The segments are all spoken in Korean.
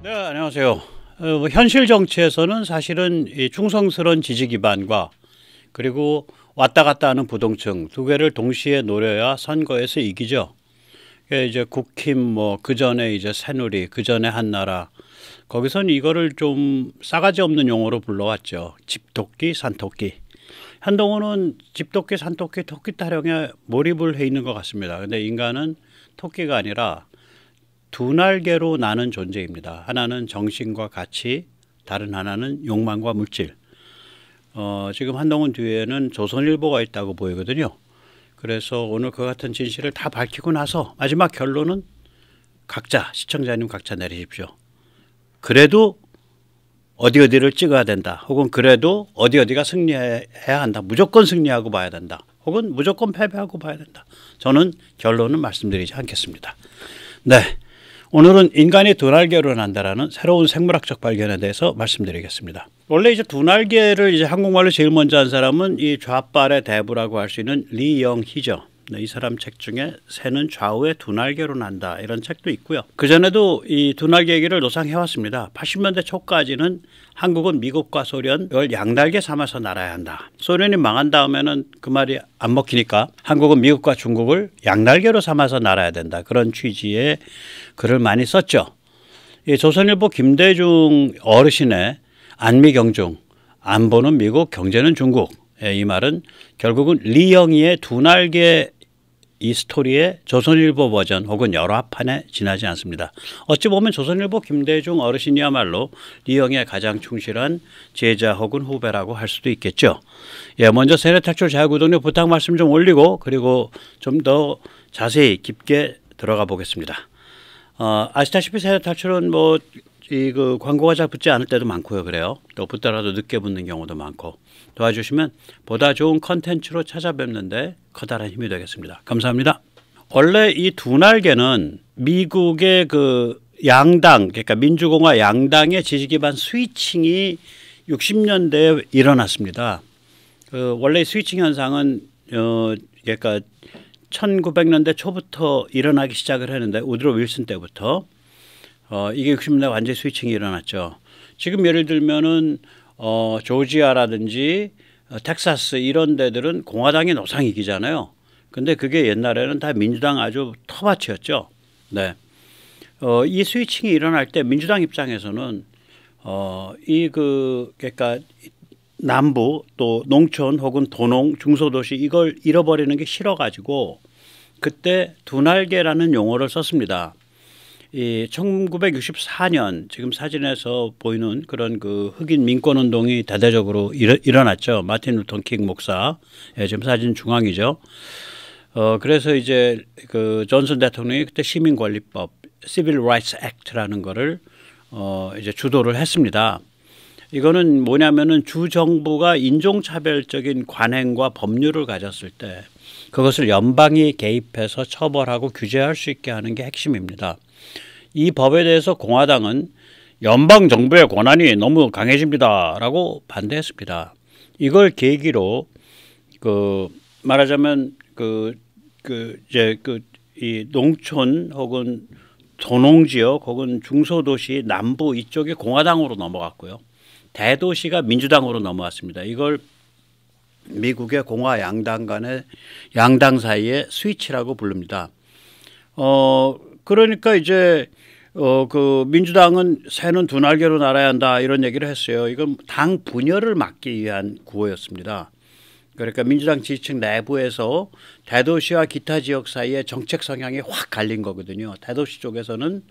네, 안녕하세요. 어, 뭐 현실 정치에서는 사실은 이 충성스러운 지지 기반과 그리고 왔다 갔다 하는 부동층 두 개를 동시에 노려야 선거에서 이기죠. 이제 국힘 뭐그 전에 이제 새누리 그 전에 한나라 거기선 이거를 좀 싸가지 없는 용어로 불러왔죠. 집토끼 산토끼. 현동훈은 집토끼 산토끼 토끼 타령에 몰입을 해 있는 것 같습니다. 근데 인간은 토끼가 아니라 두 날개로 나는 존재입니다. 하나는 정신과 가치, 다른 하나는 욕망과 물질. 어, 지금 한동훈 뒤에는 조선일보가 있다고 보이거든요. 그래서 오늘 그 같은 진실을 다 밝히고 나서 마지막 결론은 각자 시청자님 각자 내리십시오. 그래도 어디 어디를 찍어야 된다. 혹은 그래도 어디 어디가 승리해야 한다. 무조건 승리하고 봐야 된다. 혹은 무조건 패배하고 봐야 된다. 저는 결론은 말씀드리지 않겠습니다. 네. 오늘은 인간이 두 날개로 난다라는 새로운 생물학적 발견에 대해서 말씀드리겠습니다. 원래 이제 두 날개를 이제 한국말로 제일 먼저 한 사람은 이 좌빨의 대부라고 할 수 있는 리영희죠. 네, 이 사람 책 중에 새는 좌우에 두 날개로 난다 이런 책도 있고요. 그 전에도 이 두 날개 얘기를 노상해 왔습니다. 80년대 초까지는 한국은 미국과 소련 을 양날개 삼아서 날아야 한다. 소련이 망한 다음에는 그 말이 안 먹히니까 한국은 미국과 중국을 양날개로 삼아서 날아야 된다. 그런 취지의 글을 많이 썼죠. 이 조선일보 김대중 어르신의 안미경중 안보는 미국 경제는 중국 예, 이 말은 결국은 리영이의 두 날개 이 스토리의 조선일보 버전 혹은 여러 판에 지나지 않습니다. 어찌 보면 조선일보 김대중 어르신이야말로 리영의 가장 충실한 제자 혹은 후배라고 할 수도 있겠죠. 예, 먼저 세례탈출 자유구동료 부탁 말씀 좀 올리고 그리고 좀 더 자세히 깊게 들어가 보겠습니다. 어, 아시다시피 세례탈출은뭐 이 그 광고가 잘 붙지 않을 때도 많고요, 그래요. 또 붙더라도 늦게 붙는 경우도 많고. 도와주시면 보다 좋은 컨텐츠로 찾아뵙는데 커다란 힘이 되겠습니다. 감사합니다. 원래 이 두 날개는 미국의 그 양당 그러니까 민주공화 양당의 지지 기반 스위칭이 60년대에 일어났습니다. 그 원래 스위칭 현상은 어 그러니까 1900년대 초부터 일어나기 시작을 했는데 우드로 윌슨 때부터 어 이게 60년대 완전 스위칭이 일어났죠. 지금 예를 들면은 어, 조지아라든지 어, 텍사스 이런 데들은 공화당의 노상이기잖아요. 근데 그게 옛날에는 다 민주당 아주 터밭이었죠. 네. 어, 이 스위칭이 일어날 때 민주당 입장에서는 어, 이그 그러니까 남부 또 농촌 혹은 도농 중소도시 이걸 잃어버리는 게 싫어가지고 그때 두날개라는 용어를 썼습니다. 이 1964년 지금 사진에서 보이는 그런 그 흑인 민권 운동이 대대적으로 일, 일어났죠. 마틴 루턴 킹 목사. 예, 지금 사진 중앙이죠. 어 그래서 이제 그 존슨 대통령이 그때 시민 권리법 Civil Rights Act라는 거를 어 이제 주도를 했습니다. 이거는 뭐냐면은 주 정부가 인종 차별적인 관행과 법률을 가졌을 때 그것을 연방이 개입해서 처벌하고 규제할 수 있게 하는 게 핵심입니다. 이 법에 대해서 공화당은 연방 정부의 권한이 너무 강해집니다라고 반대했습니다. 이걸 계기로 그 말하자면 그그 그 이제 그 이 농촌 혹은 도농 지역 혹은 중소도시 남부 이쪽에 공화당으로 넘어갔고요. 대도시가 민주당으로 넘어왔습니다. 이걸 미국의 공화 양당 간의 양당 사이의 스위치라고 부릅니다. 어 그러니까 이제 어그 민주당은 새는 두 날개로 날아야 한다 이런 얘기를 했어요. 이건 당 분열을 막기 위한 구호였습니다. 그러니까 민주당 지지층 내부에서 대도시와 기타 지역 사이에 정책 성향이 확 갈린 거거든요. 대도시 쪽에서는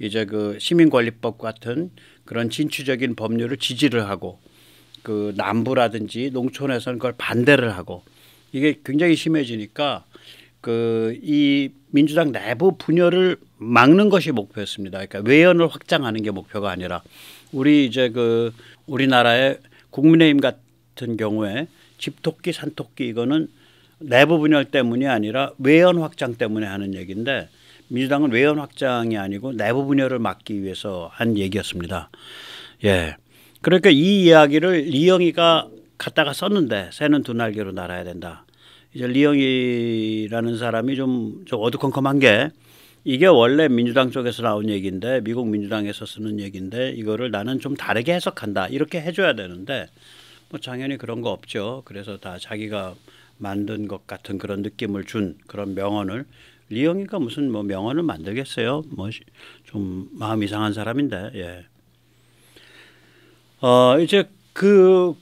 이제 그 시민권리법 같은 그런 진취적인 법률을 지지를 하고 그 남부라든지 농촌에서는 그걸 반대를 하고 이게 굉장히 심해지니까 그이 민주당 내부 분열을 막는 것이 목표였습니다. 그러니까 외연을 확장하는 게 목표가 아니라 우리 이제 그 우리나라의 국민의힘 같은 경우에 집토끼 산토끼 이거는 내부 분열 때문이 아니라 외연 확장 때문에 하는 얘기인데 민주당은 외연 확장이 아니고 내부 분열을 막기 위해서 한 얘기였습니다. 예. 그러니까 이 이야기를 이영희가 갖다가 썼는데 새는 두 날개로 날아야 된다. 이제 리영이라는 사람이 좀, 좀 어두컴컴한 게 이게 원래 민주당 쪽에서 나온 얘기인데 미국 민주당에서 쓰는 얘기인데 이거를 나는 좀 다르게 해석한다 이렇게 해줘야 되는데 뭐 당연히 그런 거 없죠. 그래서 다 자기가 만든 것 같은 그런 느낌을 준 그런 명언을 리영이가 무슨 뭐 명언을 만들겠어요? 뭐 좀 마음 이상한 사람인데 예. 어 이제 그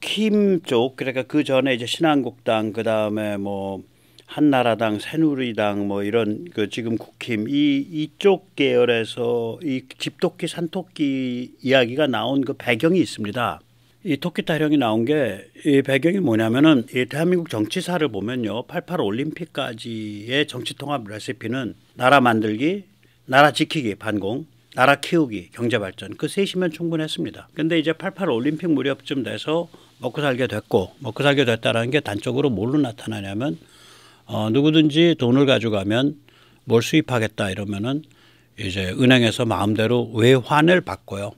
국힘 쪽 그러니까 그 전에 이제 신한국당 그 다음에 뭐 한나라당, 새누리당 뭐 이런 그 지금 국힘 이 이쪽 계열에서 이 집토끼 산토끼 이야기가 나온 그 배경이 있습니다. 이 토끼 타령이 나온 게 이 배경이 뭐냐면은 이 대한민국 정치사를 보면요. 88 올림픽까지의 정치 통합 레시피는 나라 만들기, 나라 지키기, 반공, 나라 키우기, 경제 발전 그 셋이면 충분했습니다. 근데 이제 88 올림픽 무렵쯤 돼서 먹고 살게 됐고 먹고 살게 됐다라는 게 단적으로 뭘로 나타나냐면 어, 누구든지 돈을 가져가면 뭘 수입하겠다 이러면은 이제 은행에서 마음대로 외환을 바꿔요.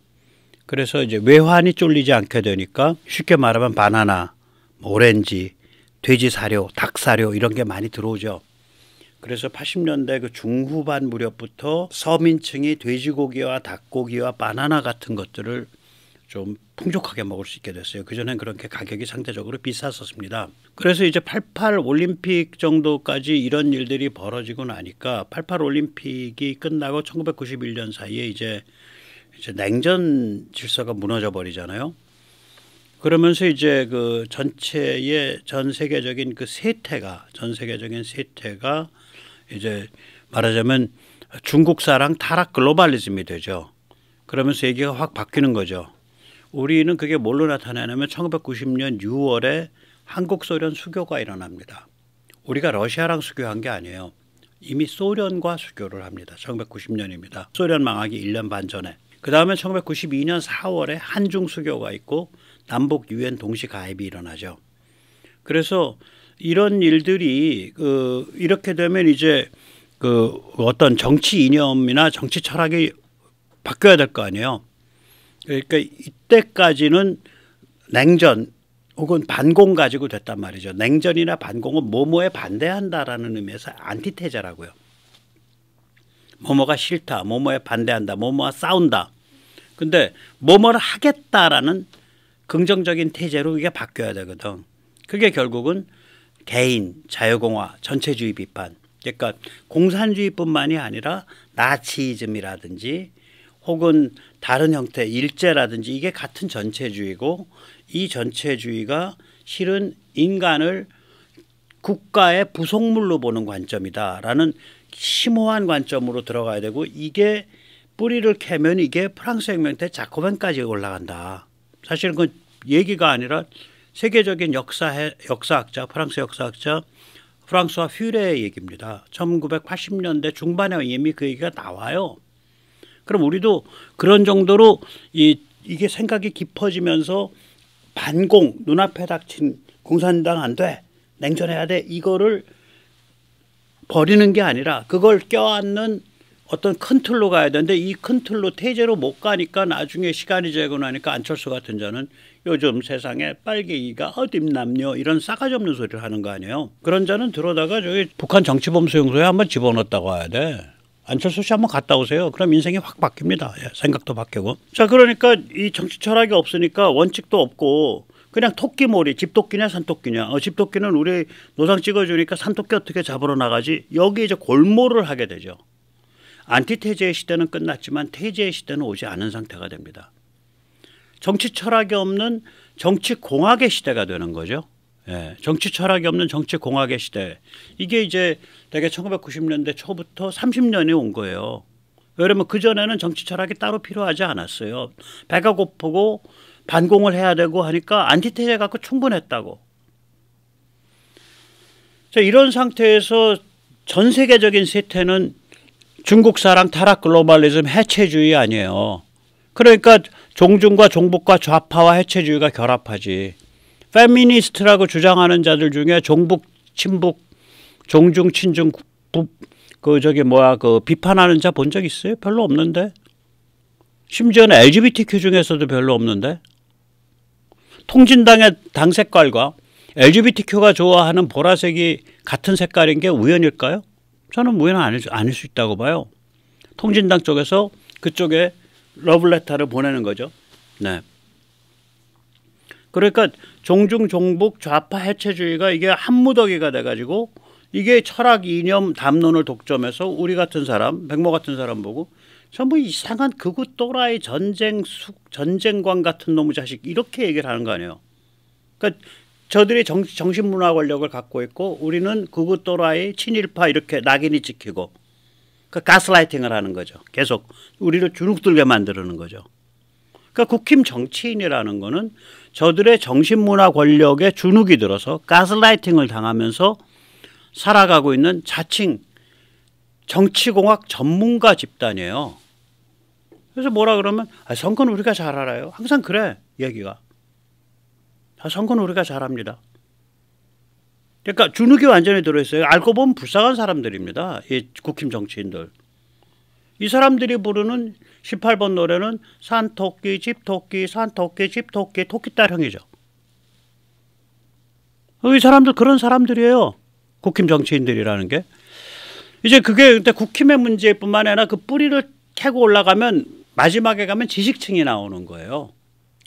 그래서 이제 외환이 쫄리지 않게 되니까 쉽게 말하면 바나나, 뭐 오렌지, 돼지 사료, 닭 사료 이런 게 많이 들어오죠. 그래서 80년대 그 중후반 무렵부터 서민층이 돼지고기와 닭고기와 바나나 같은 것들을 좀 풍족하게 먹을 수 있게 됐어요. 그전엔 그렇게 가격이 상대적으로 비쌌었습니다. 그래서 이제 88 올림픽 정도까지 이런 일들이 벌어지고 나니까 88 올림픽이 끝나고 1991년 사이에 이제 이제 냉전 질서가 무너져 버리잖아요. 그러면서 이제 그 전체의 전 세계적인 그 세태가 전 세계적인 세태가 이제 말하자면 중국사랑 타락 글로벌리즘이 되죠. 그러면 세계가 확 바뀌는 거죠. 우리는 그게 뭘로 나타나냐면 1990년 6월에 한국 소련 수교가 일어납니다. 우리가 러시아랑 수교한 게 아니에요. 이미 소련과 수교를 합니다. 1990년입니다. 소련 망하기 1년 반 전에. 그 다음에 1992년 4월에 한중 수교가 있고 남북 유엔 동시 가입이 일어나죠. 그래서 이런 일들이 그 이렇게 되면 이제 그 어떤 정치 이념이나 정치 철학이 바뀌어야 될 거 아니에요. 그러니까 이때까지는 냉전 혹은 반공 가지고 됐단 말이죠. 냉전이나 반공은 뭐뭐에 반대한다라는 의미에서 안티테제라고요. 뭐뭐가 싫다, 뭐뭐에 반대한다, 뭐뭐와 싸운다. 근데 뭐뭐를 하겠다라는 긍정적인 태제로 이게 바뀌어야 되거든. 그게 결국은 개인, 자유공화, 전체주의 비판. 그러니까 공산주의뿐만이 아니라 나치즘이라든지 혹은 다른 형태 일제라든지 이게 같은 전체주의고 이 전체주의가 실은 인간을 국가의 부속물로 보는 관점이다라는 심오한 관점으로 들어가야 되고 이게 뿌리를 캐면 이게 프랑스 혁명 때 자코벤까지 올라간다. 사실은 그 얘기가 아니라 세계적인 역사 역사학자 프랑스 역사학자 프랑스와 퓨레의 얘기입니다. 1980년대 중반에 이미 그 얘기가 나와요. 그럼 우리도 그런 정도로 이, 이게 생각이 깊어지면서 반공 눈앞에 닥친 공산당 안 돼. 냉전해야 돼. 이거를 버리는 게 아니라 그걸 껴안는 어떤 큰 틀로 가야 되는데 이 큰 틀로 태제로 못 가니까 나중에 시간이 지고 나니까 안철수 같은 자는 요즘 세상에 빨갱이가 어딥남녀 이런 싸가지 없는 소리를 하는 거 아니에요. 그런 자는 들어다가 저기 북한 정치범 수용소에 한번 집어넣었다고 해야 돼. 안철수 씨 한번 갔다 오세요. 그럼 인생이 확 바뀝니다. 예, 생각도 바뀌고. 자, 그러니까 이 정치 철학이 없으니까 원칙도 없고 그냥 토끼몰이 집토끼냐 산토끼냐. 어, 집토끼는 우리 노상 찍어주니까 산토끼 어떻게 잡으러 나가지? 여기 이제 골몰을 하게 되죠. 안티테제의 시대는 끝났지만 테제의 시대는 오지 않은 상태가 됩니다. 정치 철학이 없는 정치 공학의 시대가 되는 거죠. 예, 정치 철학이 없는 정치 공학의 시대. 이게 이제 대개 1990년대 초부터 30년이 온 거예요. 왜냐면 그전에는 정치 철학이 따로 필요하지 않았어요. 배가 고프고 반공을 해야 되고 하니까 안티테제 갖고 충분했다고. 자, 이런 상태에서 전 세계적인 세태는 중국 사랑 타락 글로벌리즘 해체주의 아니에요. 그러니까 종중과 종북과 좌파와 해체주의가 결합하지. 페미니스트라고 주장하는 자들 중에 종북, 친북, 종중, 친중, 그 저기 뭐야 그 비판하는 자 본 적 있어요? 별로 없는데. 심지어는 LGBTQ 중에서도 별로 없는데. 통진당의 당 색깔과 LGBTQ가 좋아하는 보라색이 같은 색깔인 게 우연일까요? 저는 우연 은 아닐, 아닐 수 있다고 봐요. 통진당 쪽에서 그쪽에 러블레터를 보내는 거죠. 네. 그러니까 종중 종북 좌파 해체주의가 이게 한무더기가 돼가지고 이게 철학 이념 담론을 독점해서 우리 같은 사람 백모 같은 사람 보고 전부 이상한 그구 또라이 전쟁 수, 전쟁관 같은 놈의 자식 이렇게 얘기를 하는 거 아니에요. 그러니까 저들이 정, 정신문화 권력을 갖고 있고 우리는 그구 또라이 친일파 이렇게 낙인이 찍히고 그 가스라이팅을 하는 거죠. 계속 우리를 주눅들게 만드는 거죠. 그러니까 국힘 정치인이라는 거는 저들의 정신문화 권력에 주눅이 들어서 가스라이팅을 당하면서 살아가고 있는 자칭 정치공학 전문가 집단이에요. 그래서 뭐라 그러면 아, 선거는 우리가 잘 알아요. 항상 그래 얘기가. 아, 선거는 우리가 잘합니다. 그러니까 주눅이 완전히 들어있어요. 알고 보면 불쌍한 사람들입니다. 이 국힘 정치인들. 이 사람들이 부르는 18번 노래는 산토끼, 집토끼, 산토끼, 집토끼, 토끼딸형이죠. 어, 이 사람들 그런 사람들이에요. 국힘 정치인들이라는 게. 이제 그게 그때 국힘의 문제뿐만 아니라 그 뿌리를 캐고 올라가면 마지막에 가면 지식층이 나오는 거예요.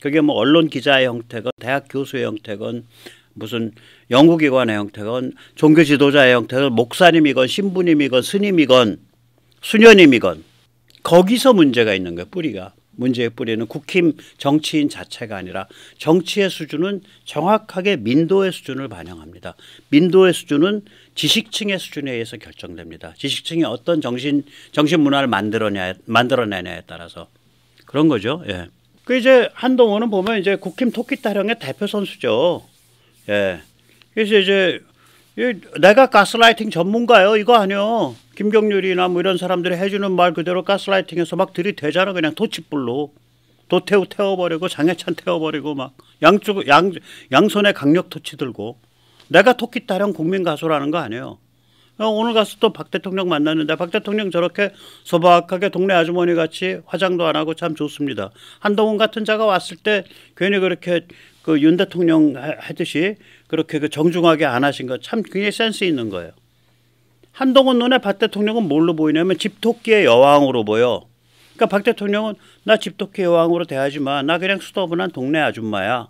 그게 뭐 언론 기자의 형태건 대학 교수의 형태건 무슨 연구기관의 형태건 종교 지도자의 형태건 목사님이건 신부님이건 스님이건 수녀님이건 거기서 문제가 있는 거예요 뿌리가 문제의 뿌리는 국힘 정치인 자체가 아니라 정치의 수준은 정확하게 민도의 수준을 반영합니다. 민도의 수준은 지식층의 수준에 의해서 결정됩니다. 지식층이 어떤 정신 정신 문화를 만들어냐 만들어내냐에 따라서 그런 거죠. 예. 그 이제 한동호는 보면 이제 국힘 토끼 타령의 대표 선수죠. 예. 그래서 이제 내가 가스라이팅 전문가요 이거 아니요. 김경률이나 뭐 이런 사람들이 해주는 말 그대로 가스라이팅에서 막 들이대잖아 그냥 도치불로 도태우 태워버리고 장애찬 태워버리고 막 양쪽 양 양손에 강력 토치 들고 내가 토끼 타령 국민 가수라는 거 아니에요. 어, 오늘 가서 또 박 대통령 만났는데 박 대통령 저렇게 소박하게 동네 아주머니 같이 화장도 안 하고 참 좋습니다. 한동훈 같은 자가 왔을 때 괜히 그렇게 그윤 대통령 하듯이 그렇게 그 정중하게 안 하신 거 참 굉장히 센스 있는 거예요. 한동훈 눈에 박 대통령은 뭘로 보이냐면 집토끼의 여왕으로 보여. 그러니까 박 대통령은 나 집토끼 여왕으로 대하지만 나 그냥 수더분한 동네 아줌마야.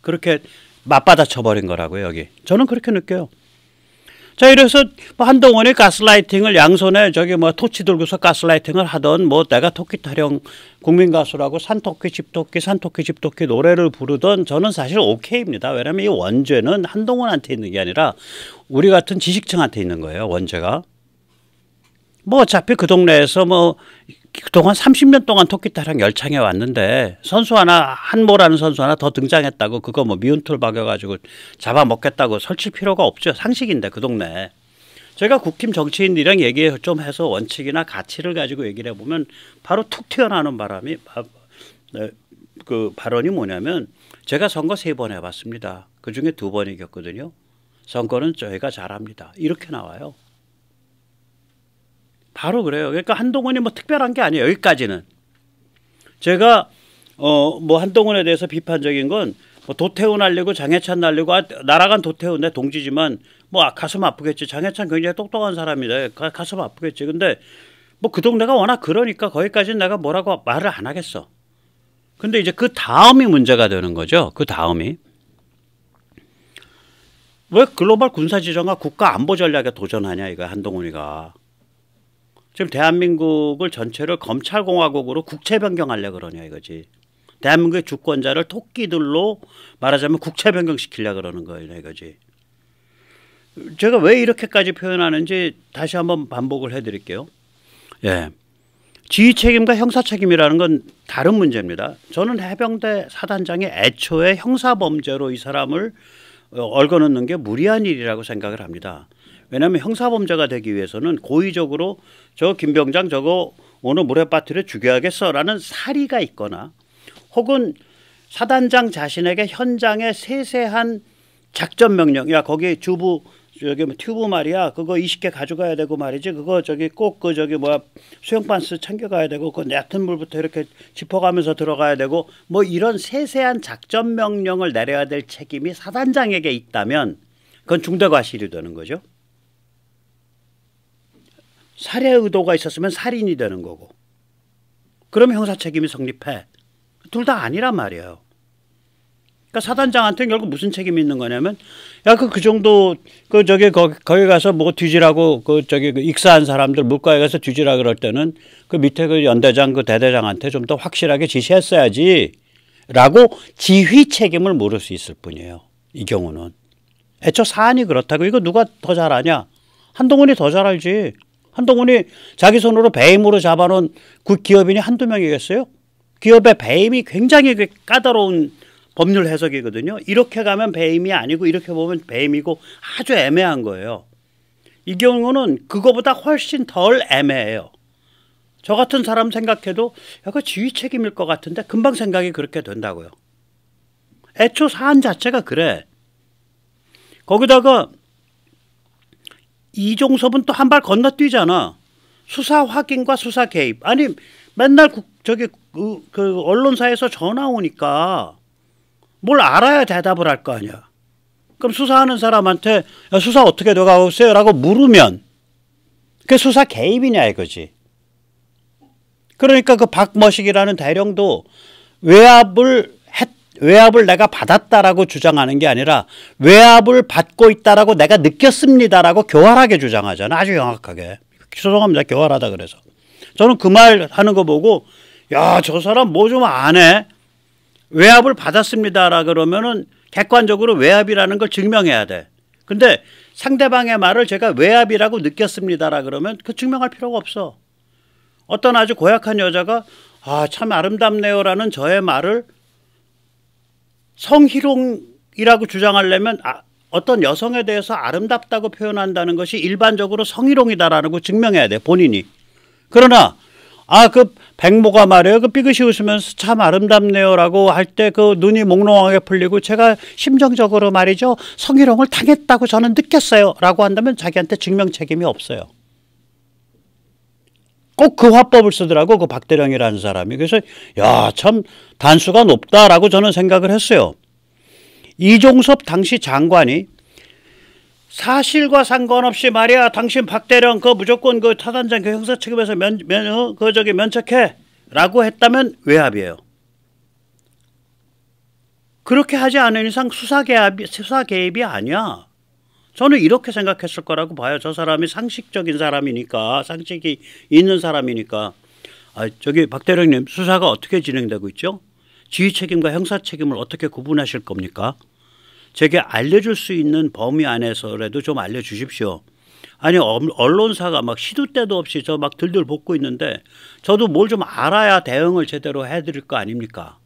그렇게 맞받아 쳐버린 거라고요 여기. 저는 그렇게 느껴요. 자, 이래서 뭐한동원의 가스라이팅을 양손에 저기 뭐 토치 들고서 가스라이팅을 하던 뭐 내가 토끼 타령 국민 가수라고 산토끼 집토끼 산토끼 집토끼 노래를 부르던 저는 사실 오케이입니다. 왜냐면이 원죄는 한동원한테 있는 게 아니라 우리 같은 지식층한테 있는 거예요. 원죄가. 뭐 어차피 그 동네에서 뭐 그동안 30년 동안 토끼타랑 열창해 왔는데 선수 하나 한모라는 선수 하나 더 등장했다고 그거 뭐 미운 털 박여가지고 잡아먹겠다고 설칠 필요가 없죠 상식인데 그 동네 저희가 국힘 정치인들이랑 얘기 좀 해서 원칙이나 가치를 가지고 얘기를 해보면 바로 툭 튀어나오는 바람이 네, 그 발언이 뭐냐면 제가 선거 세 번 해봤습니다 그중에 두 번 이겼거든요 선거는 저희가 잘합니다 이렇게 나와요 바로 그래요. 그러니까 한동훈이 뭐 특별한 게 아니에요. 여기까지는. 제가 어 뭐 한동훈에 대해서 비판적인 건뭐 도태훈 날리고 장해찬 날리고 아, 날아간 도태훈 내 동지지만 뭐 아, 가슴 아프겠지. 장해찬 굉장히 똑똑한 사람이다. 가, 가슴 아프겠지. 근데 뭐 그 동네가 워낙 그러니까 거기까지는 내가 뭐라고 말을 안 하겠어. 근데 이제 그 다음이 문제가 되는 거죠. 그 다음이. 왜 글로벌 군사 지정과 국가 안보 전략에 도전하냐 이거 한동훈이가. 지금 대한민국을 전체를 검찰공화국으로 국채 변경하려 그러냐 이거지. 대한민국의 주권자를 토끼들로 말하자면 국채 변경시키려 그러는 거예요 이거지. 제가 왜 이렇게까지 표현하는지 다시 한번 반복을 해드릴게요. 예. 지휘 책임과 형사 책임이라는 건 다른 문제입니다. 저는 해병대 사단장이 애초에 형사 범죄로 이 사람을 어, 얼거놓는 게 무리한 일이라고 생각을 합니다. 왜냐하면 형사범죄가 되기 위해서는 고의적으로 저 김병장 저거 오늘 물에 빠뜨려 죽여야겠어라는 사리가 있거나 혹은 사단장 자신에게 현장에 세세한 작전 명령 야 거기 주부 저기 뭐 튜브 말이야 그거 20개 가져가야 되고 말이지 그거 저기 꼭 그 저기 뭐야 수영 반스 챙겨가야 되고 그 얕은 물부터 이렇게 짚어가면서 들어가야 되고 뭐 이런 세세한 작전 명령을 내려야 될 책임이 사단장에게 있다면 그건 중대 과실이 되는 거죠. 살해 의도가 있었으면 살인이 되는 거고. 그럼 형사 책임이 성립해. 둘 다 아니란 말이에요. 그러니까 사단장한테는 결국 무슨 책임이 있는 거냐면 야 그그 그 정도 그 저기 거기, 거기 가서 뭐 뒤지라고 그 저기 그 익사한 사람들 물가에 가서 뒤지라 그럴 때는 그 밑에 그 연대장 그 대대장한테 좀 더 확실하게 지시했어야지. 라고 지휘 책임을 물을 수 있을 뿐이에요. 이 경우는. 애초 사안이 그렇다고 이거 누가 더 잘 아냐? 한동훈이 더 잘 알지. 한동훈이 자기 손으로 배임으로 잡아놓은 그 기업인이 한두 명이겠어요? 기업의 배임이 굉장히 까다로운 법률 해석이거든요. 이렇게 가면 배임이 아니고 이렇게 보면 배임이고 아주 애매한 거예요. 이 경우는 그거보다 훨씬 덜 애매해요. 저 같은 사람 생각해도 약간 지휘 책임일 것 같은데 금방 생각이 그렇게 된다고요. 애초 사안 자체가 그래. 거기다가 이종섭은 또 한 발 건너뛰잖아. 수사 확인과 수사 개입. 아니 맨날 국, 저기 그, 그 언론사에서 전화 오니까 뭘 알아야 대답을 할 거 아니야. 그럼 수사하는 사람한테 야, 수사 어떻게 돼가고 있어요라고 물으면 그게 수사 개입이냐 이거지. 그러니까 그 박머식이라는 대령도 외압을 외압을 내가 받았다라고 주장하는 게 아니라 외압을 받고 있다라고 내가 느꼈습니다라고 교활하게 주장하잖아. 아주 명확하게. 죄송합니다. 교활하다 그래서. 저는 그 말 하는 거 보고 야, 저 사람 뭐 좀 안 해. 외압을 받았습니다라 그러면은 객관적으로 외압이라는 걸 증명해야 돼. 근데 상대방의 말을 제가 외압이라고 느꼈습니다라 그러면 그 증명할 필요가 없어. 어떤 아주 고약한 여자가 아, 참 아름답네요라는 저의 말을 성희롱이라고 주장하려면 아, 어떤 여성에 대해서 아름답다고 표현한다는 것이 일반적으로 성희롱이다라는 걸 증명해야 돼 본인이. 그러나 아 그 백모가 말해요 그 삐그시 웃으면서 참 아름답네요라고 할 때 그 눈이 몽롱하게 풀리고 제가 심정적으로 말이죠 성희롱을 당했다고 저는 느꼈어요라고 한다면 자기한테 증명 책임이 없어요. 꼭그 화법을 쓰더라고 그 박대령이라는 사람이 그래서 야 참 단수가 높다라고 저는 생각을 했어요. 이종섭 당시 장관이 사실과 상관없이 말이야 당신 박대령 그 무조건 그 타단장 그 형사 취급에서 면면그 어, 저기 면책해라고 했다면 외압이에요. 그렇게 하지 않은 이상 수사 개입이 수사 개입이 아니야. 저는 이렇게 생각했을 거라고 봐요. 저 사람이 상식적인 사람이니까 상식이 있는 사람이니까. 아, 저기 박 대령님 수사가 어떻게 진행되고 있죠? 지휘 책임과 형사 책임을 어떻게 구분하실 겁니까? 제게 알려줄 수 있는 범위 안에서라도 좀 알려주십시오. 아니 언론사가 막 시도 때도 없이 저 막 들들 볶고 있는데 저도 뭘 좀 알아야 대응을 제대로 해드릴 거 아닙니까?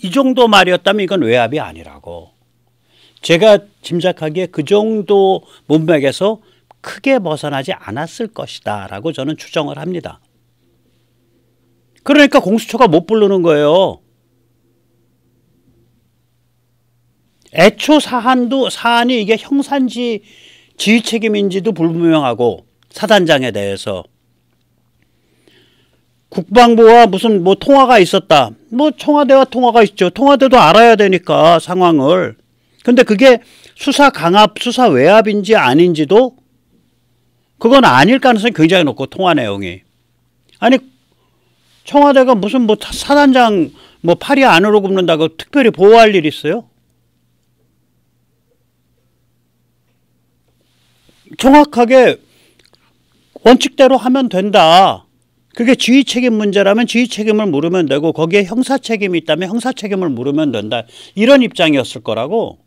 이 정도 말이었다면 이건 외압이 아니라고. 제가 짐작하기에 그 정도 문맥에서 크게 벗어나지 않았을 것이다 라고 저는 추정을 합니다. 그러니까 공수처가 못 부르는 거예요. 애초 사안도 사안이 이게 형산지 지휘 책임인지도 불분명하고 사단장에 대해서 국방부와 무슨 뭐 통화가 있었다. 뭐 청와대와 통화가 있죠. 통화대도 알아야 되니까 상황을 근데 그게 수사 강압, 수사 외압인지 아닌지도 그건 아닐 가능성이 굉장히 높고 통화 내용이. 아니 청와대가 무슨 뭐 사단장 뭐 팔이 안으로 굽는다고 특별히 보호할 일 있어요? 정확하게 원칙대로 하면 된다. 그게 지휘 책임 문제라면 지휘 책임을 물으면 되고 거기에 형사 책임이 있다면 형사 책임을 물으면 된다. 이런 입장이었을 거라고.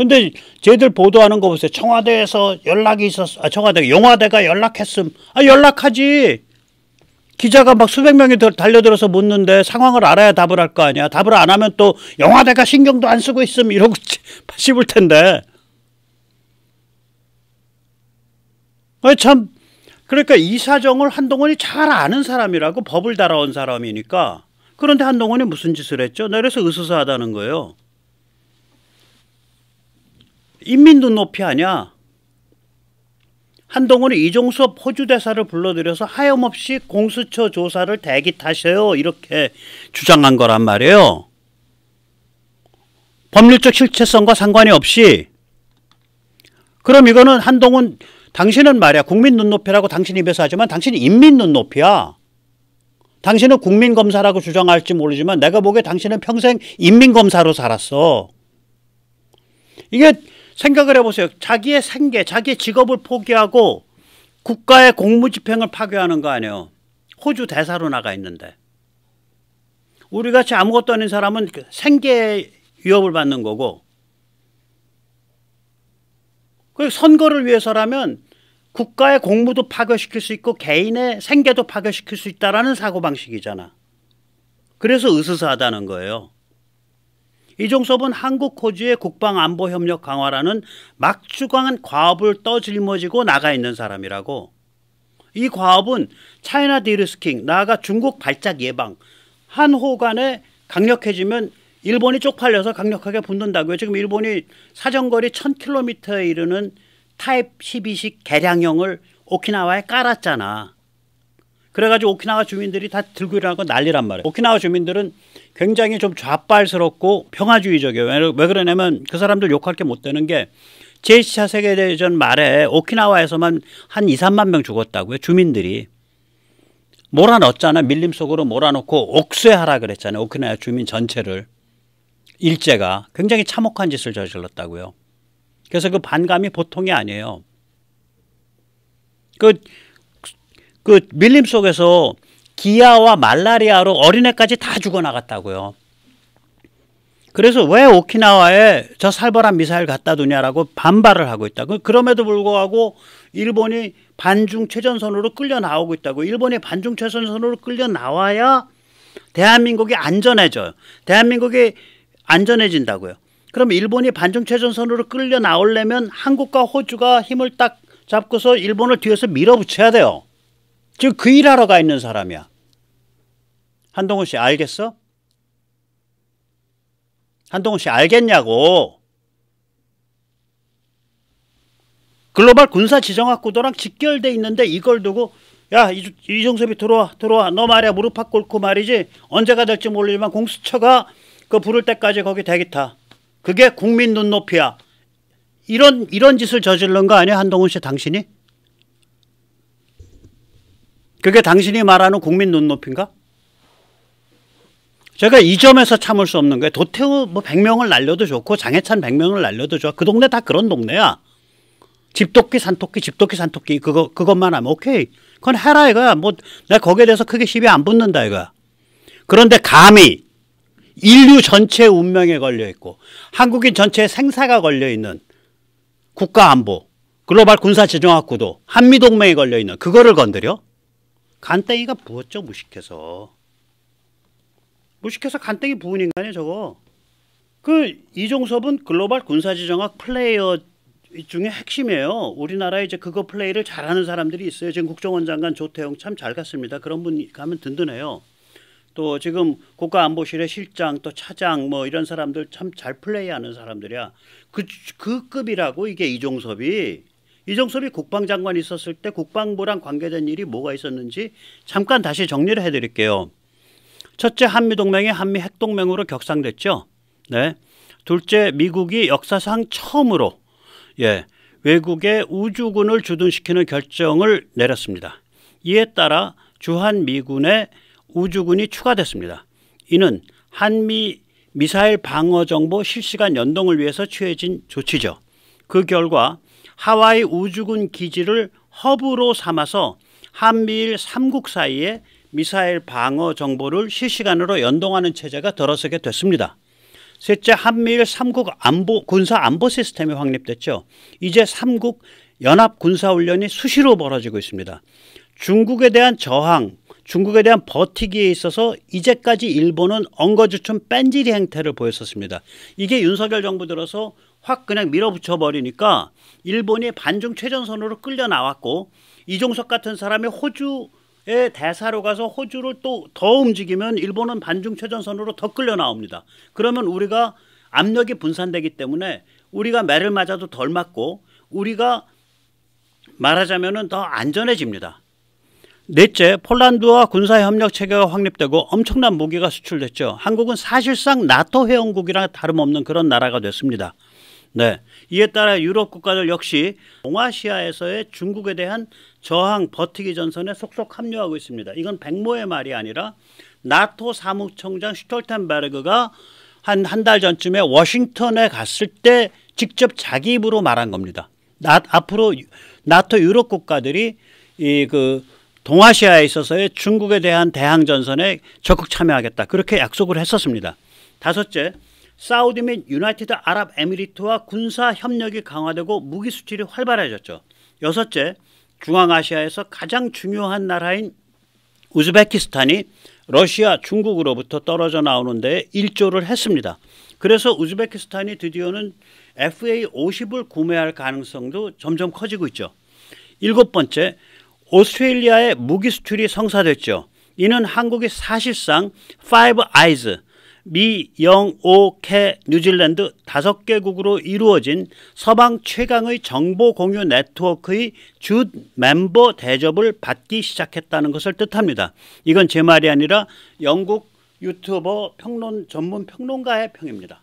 근데 쟤들 보도하는 거 보세요. 청와대에서 연락이 있었어. 아, 청와대 영화대가 연락했음. 아, 연락하지. 기자가 막 수백 명이 달려들어서 묻는데 상황을 알아야 답을 할 거 아니야. 답을 안 하면 또 영화대가 신경도 안 쓰고 있음 이러고 씹을 텐데. 아, 참 그러니까 이 사정을 한동훈이 잘 아는 사람이라고 법을 달아온 사람이니까 그런데 한동훈이 무슨 짓을 했죠? 나 그래서 으스스하다는 거예요. 인민눈 높이 아냐한동훈이 이종섭 호주 대사를 불러들여서 하염없이 공수처 조사를 대기 타셔요 이렇게 주장한 거란 말이에요. 법률적 실체성과 상관이 없이 그럼 이거는 한동훈 당신은 말이야 국민 눈높이라고 당신 입에서 하지만 당신이 인민 눈높이야. 당신은 국민 검사라고 주장할지 모르지만 내가 보기에 당신은 평생 인민 검사로 살았어. 이게 생각을 해보세요. 자기의 생계, 자기의 직업을 포기하고 국가의 공무집행을 파괴하는 거 아니에요. 호주 대사로 나가 있는데. 우리같이 아무것도 아닌 사람은 그 생계 위협을 받는 거고 그 선거를 위해서라면 국가의 공무도 파괴시킬 수 있고 개인의 생계도 파괴시킬 수 있다라는 사고방식이잖아. 그래서 으스스하다는 거예요. 이종섭은 한국 호주의 국방 안보 협력 강화라는 막주광한 과업을 떠짊어지고 나가 있는 사람이라고. 이 과업은 차이나 디르스킹 나아가 중국 발작 예방, 한 호간에 강력해지면 일본이 쪽팔려서 강력하게 붙는다고요. 지금 일본이 사정거리 1000km에 이르는 타입 12식 개량형을 오키나와에 깔았잖아. 그래가지고 오키나와 주민들이 다 들고 일어나고 난리란 말이에요. 오키나와 주민들은 굉장히 좀 좌빨스럽고 평화주의적이에요. 왜 그러냐면 그 사람들 욕할 게 못 되는 게 제2차 세계대전 말에 오키나와에서만 한 2, 3만 명 죽었다고요. 주민들이. 몰아넣었잖아. 밀림 속으로 몰아넣고 옥쇄하라 그랬잖아요. 오키나와 주민 전체를. 일제가 굉장히 참혹한 짓을 저질렀다고요. 그래서 그 반감이 보통이 아니에요. 그그 밀림 속에서 기아와 말라리아로 어린애까지 다 죽어나갔다고요. 그래서 왜 오키나와에 저 살벌한 미사일 갖다 두냐라고 반발을 하고 있다 그럼에도 불구하고 일본이 반중 최전선으로 끌려 나오고 있다고. 일본이 반중 최전선으로 끌려 나와야 대한민국이 안전해져요. 대한민국이 안전해진다고요. 그럼 일본이 반중 최전선으로 끌려 나오려면 한국과 호주가 힘을 딱 잡고서 일본을 뒤에서 밀어붙여야 돼요. 즉그 일하러 가 있는 사람이야. 한동훈 씨 알겠어? 한동훈 씨 알겠냐고. 글로벌 군사 지정학 구도랑 직결돼 있는데 이걸 두고 야 이, 이종섭이 들어와 들어와 너 말이야 무릎 팍 꿇고 말이지 언제가 될지 모르지만 공수처가 그 부를 때까지 거기 대기 타. 그게 국민 눈높이야. 이런 이런 짓을 저지른 거 아니야 한동훈 씨 당신이? 그게 당신이 말하는 국민 눈높인가? 제가 이 점에서 참을 수 없는 거예요. 도태우 뭐 100명을 날려도 좋고 장해찬 100명을 날려도 좋아. 그 동네 다 그런 동네야. 집토끼 산토끼 집토끼 산토끼 그거 그것만 하면 오케이. 그건 해라 이거야. 뭐 내가 거기에 대해서 크게 시비 안 붙는다 이거야. 그런데 감히 인류 전체 운명에 걸려 있고 한국인 전체의 생사가 걸려 있는 국가 안보, 글로벌 군사 재정학 구도, 한미 동맹에 걸려 있는 그거를 건드려? 간땡이가 부었죠 무식해서 무식해서 간땡이 부은 인간이 저거 그 이종섭은 글로벌 군사지정학 플레이어 중에 핵심이에요. 우리나라에 이제 그거 플레이를 잘하는 사람들이 있어요. 지금 국정원 장관 조태용 참 잘 갔습니다. 그런 분 가면 든든해요. 또 지금 국가안보실의 실장 또 차장 뭐 이런 사람들 참 잘 플레이하는 사람들이야. 그, 그 급이라고 이게 이종섭이 이정섭이 국방장관이 있었을 때 국방부랑 관계된 일이 뭐가 있었는지 잠깐 다시 정리를 해드릴게요. 첫째 한미동맹이 한미 핵동맹으로 격상됐죠. 네. 둘째 미국이 역사상 처음으로 예, 외국의 우주군을 주둔시키는 결정을 내렸습니다. 이에 따라 주한 미군의 우주군이 추가됐습니다. 이는 한미 미사일 방어 정보 실시간 연동을 위해서 취해진 조치죠. 그 결과 하와이 우주군 기지를 허브로 삼아서 한미일 3국 사이에 미사일 방어 정보를 실시간으로 연동하는 체제가 들어서게 됐습니다. 셋째 한미일 3국 안보 군사 안보 시스템이 확립됐죠. 이제 3국 연합 군사 훈련이 수시로 벌어지고 있습니다. 중국에 대한 저항, 중국에 대한 버티기에 있어서 이제까지 일본은 엉거주춤 뺀질이 행태를 보였었습니다. 이게 윤석열 정부 들어서 확 그냥 밀어붙여 버리니까 일본이 반중 최전선으로 끌려 나왔고 이종석 같은 사람이 호주에 대사로 가서 호주를 또 더 움직이면 일본은 반중 최전선으로 더 끌려 나옵니다. 그러면 우리가 압력이 분산되기 때문에 우리가 매를 맞아도 덜 맞고 우리가 말하자면은 더 안전해집니다. 넷째, 폴란드와 군사협력 체계가 확립되고 엄청난 무기가 수출됐죠. 한국은 사실상 나토 회원국이랑 다름없는 그런 나라가 됐습니다. 네. 이에 따라 유럽 국가들 역시 동아시아에서의 중국에 대한 저항 버티기 전선에 속속 합류하고 있습니다. 이건 백모의 말이 아니라 나토 사무총장 슈톨텐베르그가 한 한 달 전쯤에 워싱턴에 갔을 때 직접 자기 입으로 말한 겁니다. 나, 앞으로 나토 유럽 국가들이 이 그 동아시아에 있어서의 중국에 대한 대항 전선에 적극 참여하겠다. 그렇게 약속을 했었습니다. 다섯째, 사우디 및 유나이티드 아랍에미리트와 군사 협력이 강화되고 무기 수출이 활발해졌죠. 여섯째, 중앙아시아에서 가장 중요한 나라인 우즈베키스탄이 러시아, 중국으로부터 떨어져 나오는 데 일조를 했습니다. 그래서 우즈베키스탄이 드디어는 FA50을 구매할 가능성도 점점 커지고 있죠. 일곱 번째, 오스트레일리아의 무기 수출이 성사됐죠. 이는 한국이 사실상 5 eyes, 미, 영, 오, 캐, 뉴질랜드 다섯 개국으로 이루어진 서방 최강의 정보 공유 네트워크의 주 멤버 대접을 받기 시작했다는 것을 뜻합니다. 이건 제 말이 아니라 영국 유튜버 평론 전문 평론가의 평입니다.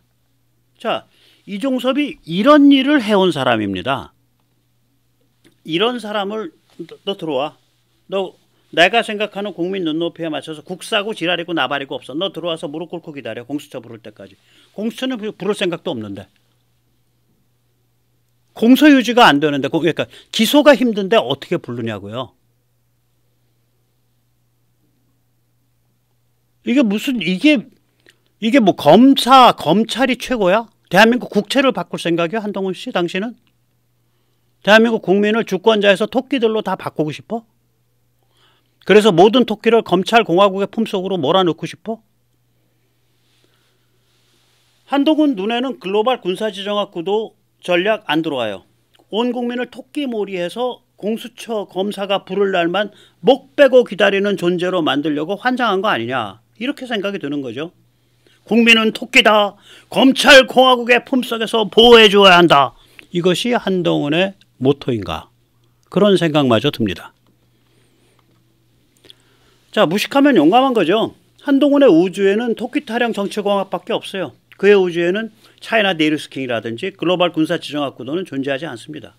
자, 이종섭이 이런 일을 해온 사람입니다. 이런 사람을 너, 너 들어와. 너 내가 생각하는 국민 눈높이에 맞춰서 국사고 지랄이고 나발이고 없어. 너 들어와서 무릎 꿇고 기다려. 공수처 부를 때까지. 공수처는 부를 생각도 없는데. 공소 유지가 안 되는데 그러니까 기소가 힘든데 어떻게 부르냐고요. 이게 무슨 이게 이게 뭐 검사 검찰이 최고야? 대한민국 국채를 바꿀 생각이야 한동훈 씨 당신은? 대한민국 국민을 주권자에서 토끼들로 다 바꾸고 싶어? 그래서 모든 토끼를 검찰 공화국의 품속으로 몰아넣고 싶어? 한동훈 눈에는 글로벌 군사지정학구도 전략 안 들어와요. 온 국민을 토끼몰이해서 공수처 검사가 부를 날만 목 빼고 기다리는 존재로 만들려고 환장한 거 아니냐 이렇게 생각이 드는 거죠. 국민은 토끼다. 검찰 공화국의 품속에서 보호해 줘야 한다. 이것이 한동훈의 모토인가 그런 생각마저 듭니다. 자, 무식하면 용감한 거죠. 한동훈의 우주에는 토끼 타령 정치공학밖에 없어요. 그의 우주에는 차이나 네일스킹이라든지 글로벌 군사 지정학 구도는 존재하지 않습니다.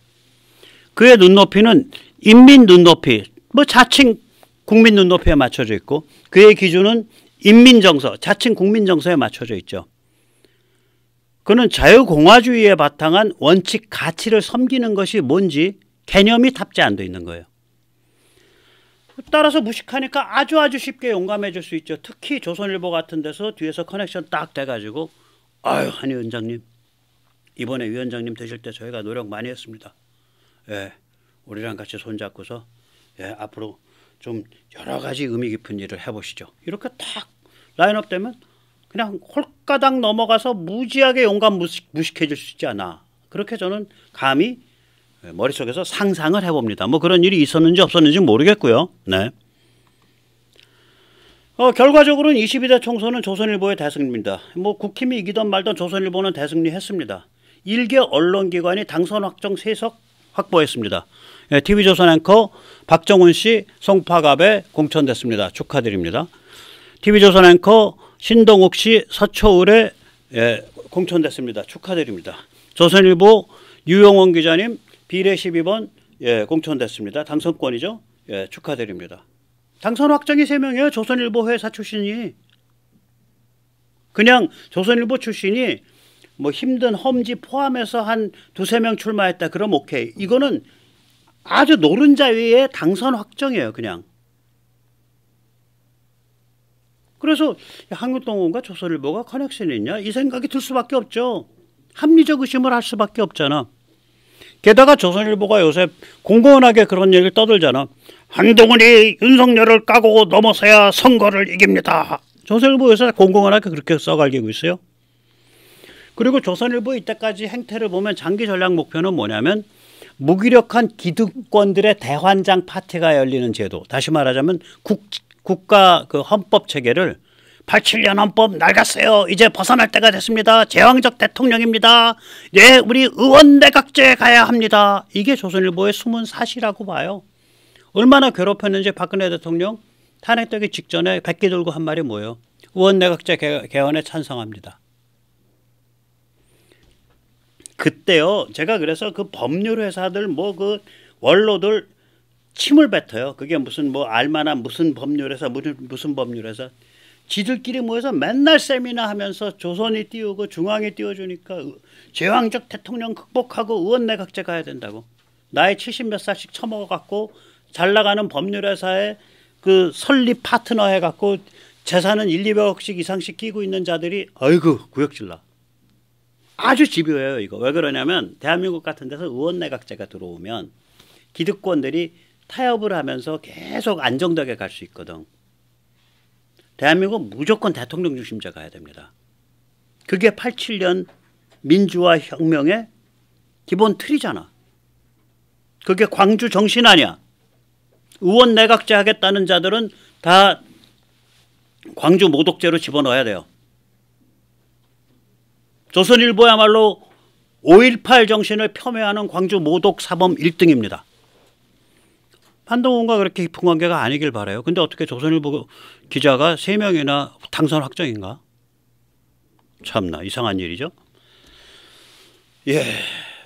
그의 눈높이는 인민 눈높이, 뭐 자칭 국민 눈높이에 맞춰져 있고 그의 기준은 인민 정서, 자칭 국민 정서에 맞춰져 있죠. 그는 자유공화주의에 바탕한 원칙 가치를 섬기는 것이 뭔지 개념이 탑재 안 돼 있는 거예요. 따라서 무식하니까 아주 아주 쉽게 용감해질 수 있죠. 특히 조선일보 같은 데서 뒤에서 커넥션 딱 돼가지고 아유 한위 원장님 이번에 위원장님 되실 때 저희가 노력 많이 했습니다. 예, 우리랑 같이 손잡고서 예, 앞으로 좀 여러 가지 의미 깊은 일을 해보시죠. 이렇게 딱 라인업 되면 그냥 홀가닥 넘어가서 무지하게 용감 무식, 무식해질 수 있지 않아. 그렇게 저는 감히 예, 머릿속에서 상상을 해봅니다. 뭐 그런 일이 있었는지 없었는지 모르겠고요. 네. 어, 결과적으로는 22대 총선은 조선일보의 대승리입니다. 뭐 국힘이 이기던 말던 조선일보는 대승리했습니다. 일개 언론기관이 당선 확정 세석 확보했습니다. 예, TV조선 앵커 박정훈 씨 송파갑에 공천됐습니다. 축하드립니다. TV조선 앵커 신동욱 씨 서초울에 예, 공천됐습니다. 축하드립니다. 조선일보 유영원 기자님 비례 12번 예, 공천됐습니다. 당선권이죠. 예, 축하드립니다. 당선 확정이 3명이에요. 조선일보 회사 출신이. 그냥 조선일보 출신이 뭐 힘든 험지 포함해서 한 두 세 명 출마했다. 그럼 오케이. 이거는 아주 노른자 위에 당선 확정이에요. 그냥. 그래서 한국동원과 조선일보가 커넥션이 있냐? 이 생각이 들 수밖에 없죠. 합리적 의심을 할 수밖에 없잖아. 게다가 조선일보가 요새 공공연하게 그런 얘기를 떠들잖아. 한동훈이 윤석열을 까고 넘어서야 선거를 이깁니다. 조선일보 에서 공공연하게 그렇게 써갈기고 있어요. 그리고 조선일보 이때까지 행태를 보면 장기 전략 목표는 뭐냐면 무기력한 기득권들의 대환장 파티가 열리는 제도. 다시 말하자면 국, 국가 그 헌법 체계를 87년 헌법 낡았어요. 이제 벗어날 때가 됐습니다. 제왕적 대통령입니다. 예, 우리 의원 내각제에 가야 합니다. 이게 조선일보의 숨은 사실이라고 봐요. 얼마나 괴롭혔는지 박근혜 대통령 탄핵되기 직전에 백기 들고 한 말이 뭐예요? 의원 내각제 개헌에 찬성합니다. 그때요. 제가 그래서 그 법률 회사들 뭐 그 원로들 침을 뱉어요. 그게 무슨 뭐 알만한 무슨 법률에서 무슨 무슨 법률에서 지들끼리 모여서 맨날 세미나 하면서 조선이 띄우고 중앙이 띄워주니까 제왕적 대통령 극복하고 의원내 각제 가야 된다고 나이 70 몇 살씩 처먹어갖고 잘 나가는 법률회사에 그 설립 파트너 해갖고 재산은 1, 200억씩 이상씩 끼고 있는 자들이 아이고 구역질나 아주 집요해요 이거 왜 그러냐면 대한민국 같은 데서 의원내각제가 들어오면 기득권들이 타협을 하면서 계속 안정되게 갈 수 있거든 대한민국 무조건 대통령 중심제 가야 됩니다. 그게 87년 민주화 혁명의 기본 틀이잖아. 그게 광주 정신 아니야. 의원 내각제 하겠다는 자들은 다 광주 모독죄로 집어넣어야 돼요. 조선일보야말로 5.18 정신을 폄훼하는 광주 모독 사범 1등입니다. 한동훈과 그렇게 깊은 관계가 아니길 바라요. 근데 어떻게 조선일보 기자가 세명이나 당선 확정인가? 참나 이상한 일이죠. 예.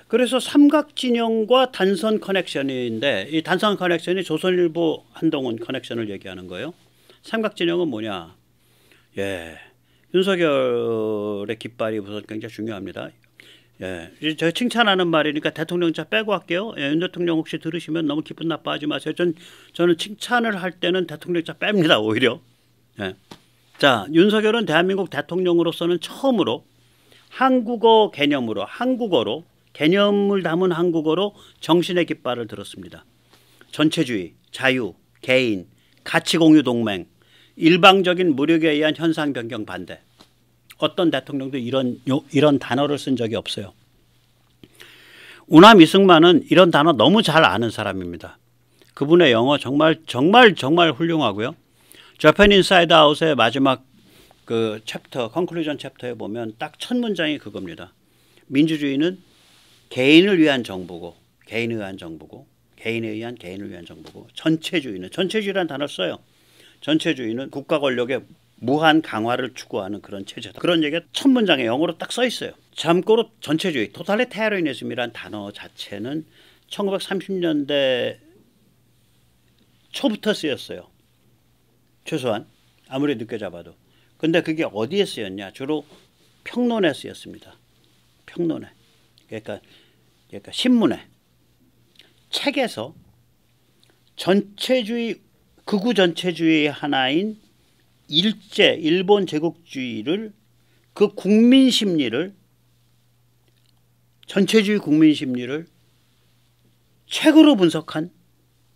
그래서 삼각진영과 단선 커넥션인데 이 단선 커넥션이 조선일보 한동훈 커넥션을 얘기하는 거예요. 삼각진영은 뭐냐? 예. 윤석열의 깃발이 우선 굉장히 중요합니다. 예, 저 칭찬하는 말이니까 대통령 차 빼고 할게요. 예, 윤 대통령 혹시 들으시면 너무 기분 나빠하지 마세요. 전 저는 칭찬을 할 때는 대통령 차 뺍니다 오히려. 예. 자 윤석열은 대한민국 대통령으로서는 처음으로 한국어 개념으로 한국어로 개념을 담은 한국어로 정신의 깃발을 들었습니다. 전체주의, 자유, 개인, 가치 공유 동맹, 일방적인 무력에 의한 현상 변경 반대. 어떤 대통령도 이런 이런 단어를 쓴 적이 없어요. 우남 이승만은 이런 단어 너무 잘 아는 사람입니다. 그분의 영어 정말 정말 정말 훌륭하고요. 재팬 인사이드 아웃의 마지막 그 챕터 컨클루전 챕터에 보면 딱 첫 문장이 그겁니다. 민주주의는 개인을 위한 정부고 개인을 위한 정부고 개인에 의한 개인을 위한 정부고 전체주의는 전체주의란 단어 써요. 전체주의는 국가 권력의 무한 강화를 추구하는 그런 체제다. 그런 얘기가 첫 문장에 영어로 딱 써 있어요. 참고로 전체주의, 토탈리테리니즘이란 단어 자체는 1930년대 초부터 쓰였어요. 최소한 아무리 늦게 잡아도. 근데 그게 어디에 쓰였냐? 주로 평론에 쓰였습니다. 평론에. 그러니까, 그러니까 신문에. 책에서 전체주의, 극우 전체주의 하나인 일제 일본 제국주의를 그 국민 심리를 전체주의 국민 심리를 책으로 분석한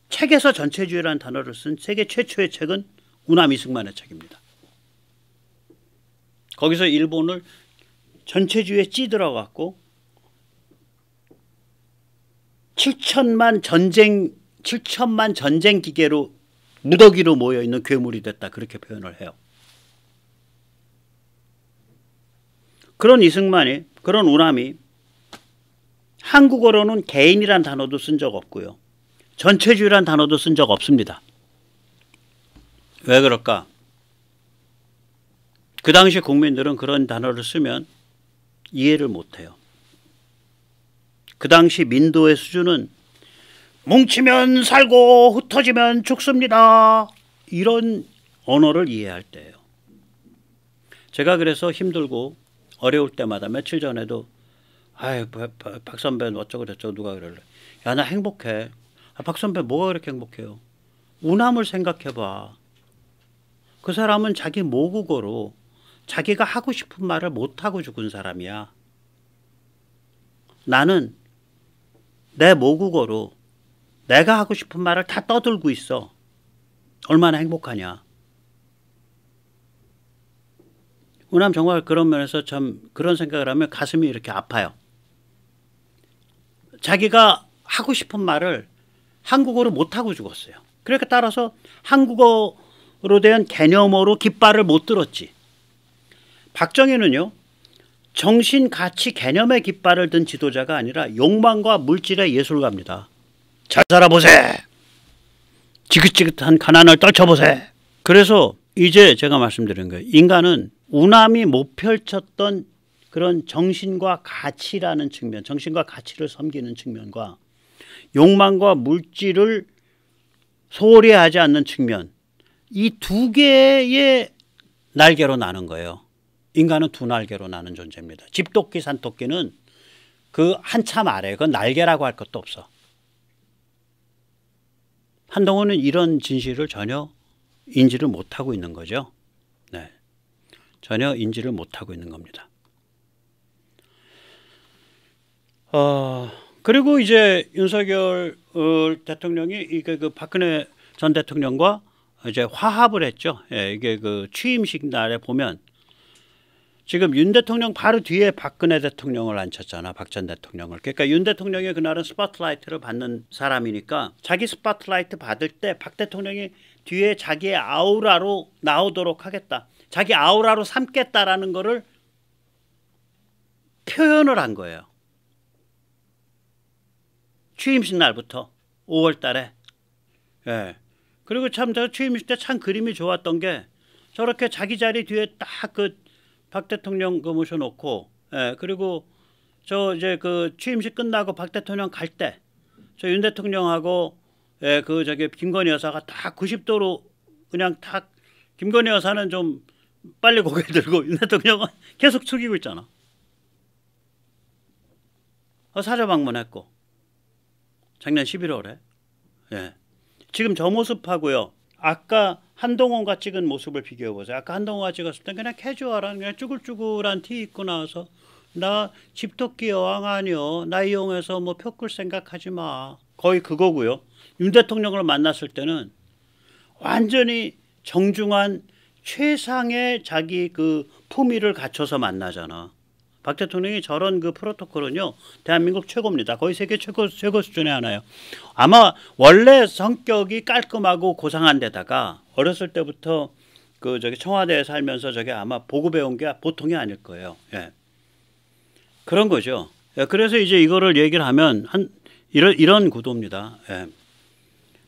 책에서 전체주의라는 단어를 쓴 세계 최초의 책은 우남 이승만의 책입니다. 거기서 일본을 전체주의에 찌들어갔고 7천만 전쟁 7천만 전쟁 기계로 무더기로 모여 있는 괴물이 됐다 그렇게 표현을 해요. 그런 이승만이 그런 우남이 한국어로는 개인이란 단어도 쓴 적 없고요. 전체주의란 단어도 쓴 적 없습니다. 왜 그럴까? 그 당시 국민들은 그런 단어를 쓰면 이해를 못해요. 그 당시 민도의 수준은 뭉치면 살고 흩어지면 죽습니다. 이런 언어를 이해할 때예요. 제가 그래서 힘들고 어려울 때마다 며칠 전에도 아유 박 선배 어쩌고 저쩌고 누가 그럴래 야 나 행복해 아, 박 선배 뭐가 그렇게 행복해요 운함을 생각해봐 그 사람은 자기 모국어로 자기가 하고 싶은 말을 못하고 죽은 사람이야 나는 내 모국어로 내가 하고 싶은 말을 다 떠들고 있어. 얼마나 행복하냐. 우남 정말 그런 면에서 참 그런 생각을 하면 가슴이 이렇게 아파요. 자기가 하고 싶은 말을 한국어로 못하고 죽었어요. 그러니까 따라서 한국어로 대한 개념어로 깃발을 못 들었지. 박정희는요, 정신, 가치, 개념의 깃발을 든 지도자가 아니라 욕망과 물질의 예술가입니다. 잘 살아보세. 지긋지긋한 가난을 떨쳐보세. 그래서 이제 제가 말씀드린 거예요. 인간은 우남이 못 펼쳤던 그런 정신과 가치라는 측면, 정신과 가치를 섬기는 측면과 욕망과 물질을 소홀히 하지 않는 측면, 이 두 개의 날개로 나는 거예요. 인간은 두 날개로 나는 존재입니다. 집토끼, 산토끼는 그 한참 아래, 그 날개라고 할 것도 없어. 한동훈은 이런 진실을 전혀 인지를 못하고 있는 거죠. 네. 전혀 인지를 못하고 있는 겁니다. 어, 그리고 이제 윤석열 어, 대통령이 이게 그 박근혜 전 대통령과 이제 화합을 했죠. 예, 이게 그 취임식 날에 보면 지금 윤 대통령 바로 뒤에 박근혜 대통령을 앉혔잖아. 박 전 대통령을. 그러니까 윤 대통령이 그날은 스파트라이트를 받는 사람이니까 자기 스파트라이트 받을 때 박 대통령이 뒤에 자기의 아우라로 나오도록 하겠다. 자기 아우라로 삼겠다라는 거를 표현을 한 거예요. 취임식 날부터 5월 달에. 예. 그리고 참 제가 취임식 때 참 그림이 좋았던 게 저렇게 자기 자리 뒤에 딱그 박 대통령 그 모셔놓고 예, 그리고 저 이제 그 취임식 끝나고 박 대통령 갈 때 저 윤 대통령하고 예, 그 저기 김건희 여사가 다 90도로 그냥 탁 김건희 여사는 좀 빨리 고개 들고 윤 대통령은 계속 숙이고 있잖아. 어, 사자 방문했고 작년 11월에 예. 지금 저 모습하고요. 아까 한동훈과 찍은 모습을 비교해 보세요. 아까 한동훈과 찍었을 때 그냥 캐주얼한 그냥 쭈글쭈글한 티 입고 나와서 나 집토끼 여왕 아니요. 나 이용해서 뭐표끌 생각하지 마. 거의 그거고요. 윤 대통령을 만났을 때는 완전히 정중한 최상의 자기 그 품위를 갖춰서 만나잖아. 박 대통령이 저런 그 프로토콜은요 대한민국 최고입니다. 거의 세계 최고 최고 수준의 하나요. 아마 원래 성격이 깔끔하고 고상한 데다가 어렸을 때부터 그 저기 청와대에 살면서 저게 아마 보고 배운 게 보통이 아닐 거예요. 예. 그런 거죠. 예, 그래서 이제 이거를 얘기를 하면 한 이런 이런 구도입니다. 예.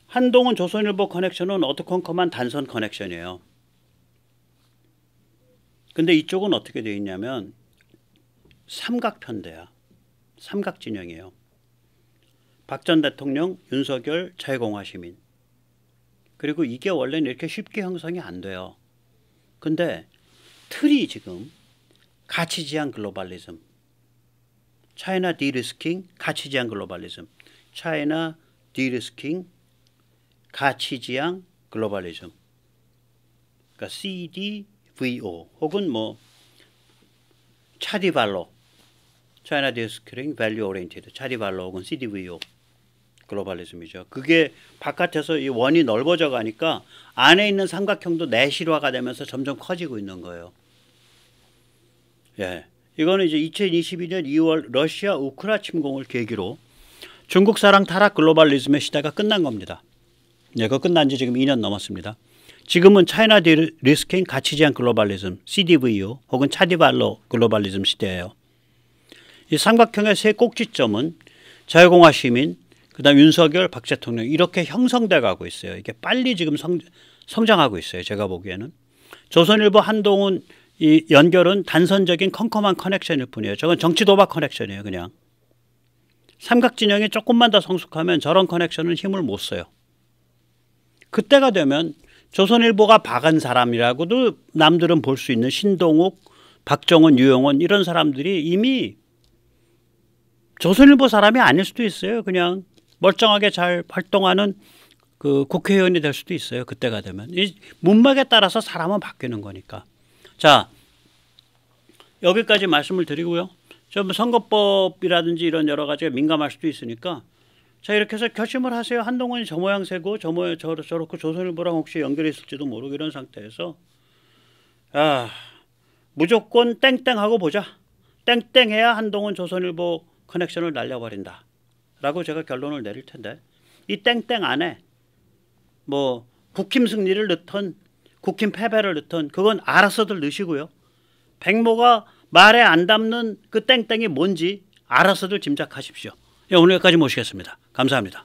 한동훈 조선일보 커넥션은 어떻컴컴한 단선 커넥션이에요. 근데 이쪽은 어떻게 되어 있냐면 삼각편대야. 삼각진영이에요. 박 전 대통령, 윤석열, 자유공화 시민. 그리고 이게 원래는 이렇게 쉽게 형성이 안 돼요. 근데 틀이 지금 가치지향 글로벌리즘, 차이나 디리스킹, 가치지향 글로벌리즘, 차이나 디리스킹, 가치지향 글로벌리즘. 그러니까 CDVO 혹은 뭐 차디발로 China Desecuring Value Oriented, 차리 발로 혹은 CDVO 글로벌리즘이죠. 그게 바깥에서 이 원이 넓어져 가니까 안에 있는 삼각형도 내실화가 되면서 점점 커지고 있는 거예요. 예. 이거는 이제 2022년 2월 러시아 우크라 침공을 계기로 중국 사랑 타락 글로벌리즘의 시대가 끝난 겁니다. 예, 그거 끝난 지 지금 2년 넘었습니다. 지금은 차이나 리스케인 가치지향 글로벌리즘, CDVO 혹은 차디발로 글로벌리즘 시대예요. 이 삼각형의 세 꼭지점은 자유공화 시민, 그다음 윤석열, 박 대통령 이렇게 형성돼 가고 있어요. 이게 빨리 지금 성, 성장하고 있어요. 제가 보기에는 조선일보 한동훈 이 연결은 단선적인 컴컴한 커넥션일 뿐이에요. 저건 정치 도박 커넥션이에요, 그냥. 삼각진영이 조금만 더 성숙하면 저런 커넥션은 힘을 못 써요. 그때가 되면 조선일보가 박은 사람이라고도 남들은 볼 수 있는 신동욱, 박정은, 유영원 이런 사람들이 이미 조선일보 사람이 아닐 수도 있어요. 그냥 멀쩡하게 잘 활동하는 그 국회의원이 될 수도 있어요. 그때가 되면. 이 문맥에 따라서 사람은 바뀌는 거니까. 자, 여기까지 말씀을 드리고요. 좀 선거법이라든지 이런 여러 가지가 민감할 수도 있으니까 자 이렇게 해서 결심을 하세요. 한동훈이 저 모양새고 저 모양 저 저렇고 조선일보랑 혹시 연결이 있을지도 모르고 이런 상태에서 아 무조건 땡땡하고 보자. 땡땡해야 한동훈 조선일보 커넥션을 날려버린다. 라고 제가 결론을 내릴 텐데 이 땡땡 안에 뭐 국힘 승리를 넣던 국힘 패배를 넣던 그건 알아서들 넣으시고요. 백모가 말에 안 담는 그 땡땡이 뭔지 알아서들 짐작하십시오. 예, 오늘 여기까지 모시겠습니다. 감사합니다.